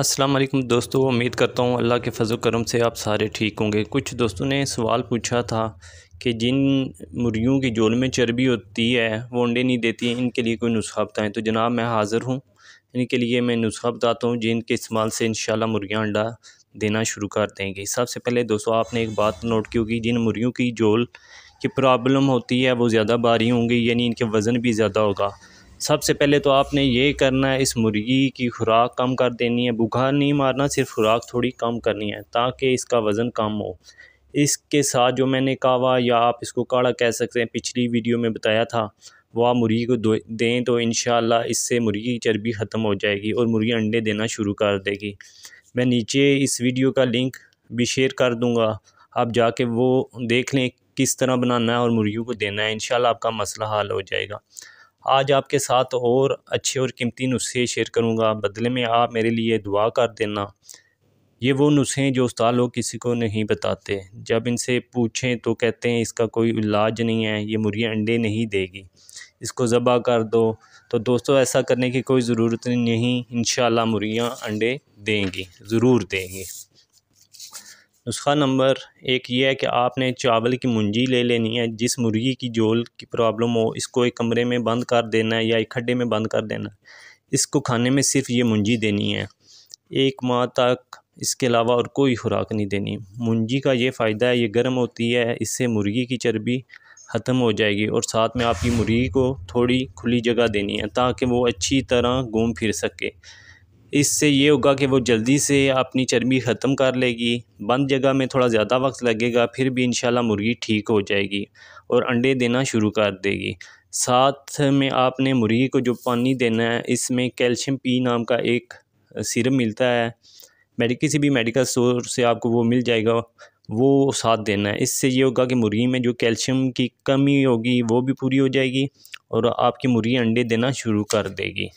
अस्सलाम वालेकुम दोस्तों उम्मीद करता हूँ अल्लाह के फजल करम से आप सारे ठीक होंगे कुछ दोस्तों ने सवाल पूछा था कि जिन मुर्गियों की जोल में चर्बी होती है वो अंडे नहीं देती हैं इनके लिए कोई नुस्खा बताएं तो जनाब मैं हाज़िर हूँ इनके लिए मैं नुस्खा बताता हूँ जिनके इस्तेमाल से इन मुर्गियाँ अंडा देना शुरू कर देंगी सबसे पहले दोस्तों आपने एक बात नोट की होगी जिन मुर्गियों की जोल की प्रॉब्लम होती है वो ज़्यादा भारी होंगी यानी इनके वज़न भी ज़्यादा होगा सबसे पहले तो आपने ये करना है इस मुर्गी की खुराक कम कर देनी है बुखार नहीं मारना सिर्फ खुराक थोड़ी कम करनी है ताकि इसका वज़न कम हो इसके साथ जो मैंने कहा या आप इसको काढ़ा कह सकते हैं पिछली वीडियो में बताया था वह आप मुर्गी को दें तो इन इससे मुर्गी की चर्बी ख़त्म हो जाएगी और मुर्गी अंडे देना शुरू कर देगी मैं नीचे इस वीडियो का लिंक भी शेयर कर दूँगा आप जाके वो देख लें किस तरह बनाना है और मुर्गियों को देना है इन आपका मसला हल हो जाएगा आज आपके साथ और अच्छे और कीमती नुस्खे शेयर करूँगा बदले में आप मेरे लिए दुआ कर देना ये वो नुस्खे जो उस्ताद लोग किसी को नहीं बताते जब इनसे पूछें तो कहते हैं इसका कोई इलाज नहीं है ये मुर्गी अंडे नहीं देगी इसको ज़बा कर दो तो दोस्तों ऐसा करने की कोई ज़रूरत नहीं इन मुर्गियाँ अंडे देंगी ज़रूर देंगी नुस्खा नंबर एक ये है कि आपने चावल की मुंजी ले लेनी है जिस मुर्गी की जोल की प्रॉब्लम हो इसको एक कमरे में बंद कर देना है या एक खड्डे में बंद कर देना इसको खाने में सिर्फ ये मुंजी देनी है एक माह तक इसके अलावा और कोई खुराक नहीं देनी मुंजी का ये फ़ायदा है ये गर्म होती है इससे मुर्गी की चर्बी ख़त्म हो जाएगी और साथ में आपकी मुर्गी को थोड़ी खुली जगह देनी है ताकि वो अच्छी तरह घूम फिर सके इससे ये होगा कि वो जल्दी से अपनी चर्बी ख़त्म कर लेगी बंद जगह में थोड़ा ज़्यादा वक्त लगेगा फिर भी इंशाल्लाह मुर्गी ठीक हो जाएगी और अंडे देना शुरू कर देगी साथ में आपने मुर्गी को जो पानी देना है इसमें कैल्शियम पी नाम का एक सिरप मिलता है मेडिक किसी भी मेडिकल स्टोर से आपको वो मिल जाएगा वो साथ देना है इससे ये होगा कि मुर्गी में जो कैल्शियम की कमी होगी वो भी पूरी हो जाएगी और आपकी मुर्गी अंडे देना शुरू कर देगी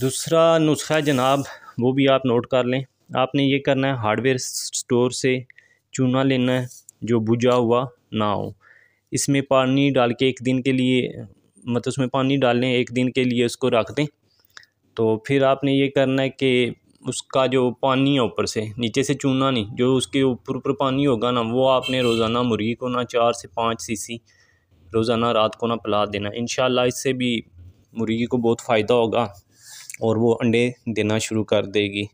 दूसरा नुस्खा जनाब वो भी आप नोट कर लें आपने ये करना है हार्डवेयर स्टोर से चूना लेना है जो बुझा हुआ ना हो इसमें पानी डाल के एक दिन के लिए मतलब उसमें पानी डाल लें एक दिन के लिए उसको रख दें तो फिर आपने ये करना है कि उसका जो पानी है ऊपर से नीचे से चूना नहीं जो उसके ऊपर ऊपर पानी होगा ना वो आपने रोज़ाना मुर्गी को ना चार से पाँच सीसी रोज़ाना रात को ना पिला देना इन इससे भी मुर्गी को बहुत फ़ायदा होगा और वो अंडे देना शुरू कर देगी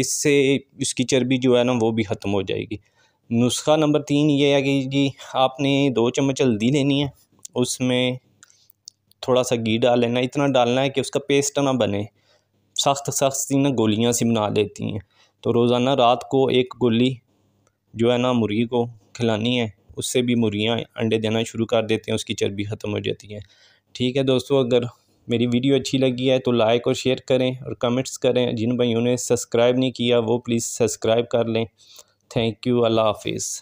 इससे इसकी चर्बी जो है ना वो भी ख़त्म हो जाएगी नुस्खा नंबर तीन ये है कि जी आपने दो चम्मच हल्दी लेनी है उसमें थोड़ा सा घी डाल लेना इतना डालना है कि उसका पेस्ट ना बने सख्त सख्त सी ना गोलियाँ सी बना लेती हैं तो रोज़ाना रात को एक गोली जो है ना मुर्गी को खिलानी है उससे भी मुर्गियाँ अंडे देना शुरू कर देते हैं उसकी चर्बी ख़त्म हो जाती है ठीक है दोस्तों अगर मेरी वीडियो अच्छी लगी है तो लाइक और शेयर करें और कमेंट्स करें जिन भाइयों ने सब्सक्राइब नहीं किया वो प्लीज़ सब्सक्राइब कर लें थैंक यू अल्लाह हाफिज़